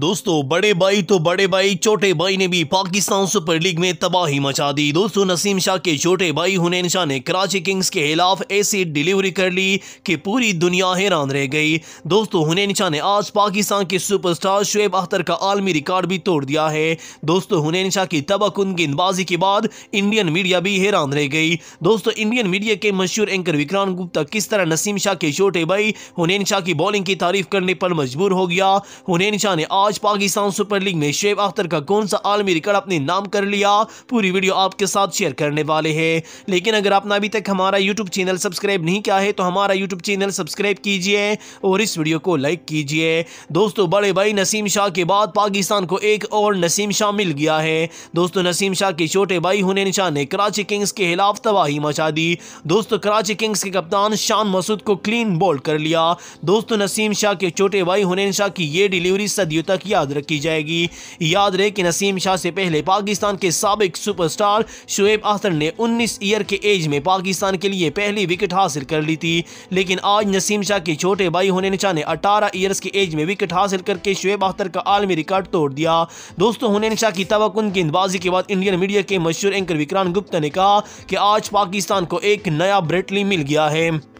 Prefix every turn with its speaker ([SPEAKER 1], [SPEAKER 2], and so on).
[SPEAKER 1] दोस्तों बड़े भाई तो बड़े भाई छोटे भाई ने भी पाकिस्तान सुपर लीग में तबाही मचा दी दोस्तों नसीम शाह के छोटे भाई हुनैन शाह ने कराची किंग्स के खिलाफ ऐसी डिलीवरी कर ली कि पूरी दुनिया हैरान रह गई दोस्तों हुनैन शाह ने आज पाकिस्तान के सुपरस्टार शुएब अख्तर का आलमी रिकॉर्ड भी तोड़ दिया है दोस्तों हुनैन शाह की तबाकुन गेंदबाजी के बाद इंडियन मीडिया भी हैरान रह गई दोस्तों इंडियन मीडिया के मशहूर एंकर विक्रांत गुप्ता किस तरह नसीम शाह के छोटे भाई हुनैन शाह की बॉलिंग की तारीफ करने पर मजबूर हो गया हुनैन शाह ने आज पाकिस्तान सुपर लीग में शेब अख्तर का कौन सा आलमी रिकॉर्ड अपने नाम कर लिया पूरी वीडियो आपके साथ शेयर करने वाले हैं लेकिन अगर आपने अभी तक हमारा यूट्यूब चैनल सब्सक्राइब नहीं किया है तो हमारा यूट्यूब चैनल सब्सक्राइब कीजिए और इस वीडियो को लाइक कीजिए दोस्तों बड़े भाई नसीम शाह के बाद पाकिस्तान को एक और नसीम शाह मिल गया है दोस्तों नसीम शाह के छोटे भाई हुनैन शाह ने कराची किंग्स के खिलाफ तबाही मचा दी दोस्तों कराची किंग्स के कप्तान शान मसूद को क्लीन बोल्ड कर लिया दोस्तों नसीम शाह के छोटे भाई हुनैन शाह की ये डिलीवरी सदियों तक याद रखी जाएगी याद रहे कि नसीम शाह से पहले पाकिस्तान के सबक सुपरस्टार शुएब अख्तर ने 19 ईयर के एज में पाकिस्तान के लिए पहली विकेट हासिल कर ली थी लेकिन आज नसीम शाह के छोटे भाई होने निशा ने अठारह ईयर्स के एज में विकेट हासिल करके शुएब अख्तर का आलमी रिकॉर्ड तोड़ दिया दोस्तों होने निशा की तवकुन गेंदबाजी के बाद इंडियन मीडिया के मशहूर एंकर विक्रांत गुप्ता ने कहा कि आज पाकिस्तान को एक नया ब्रेटली मिल गया है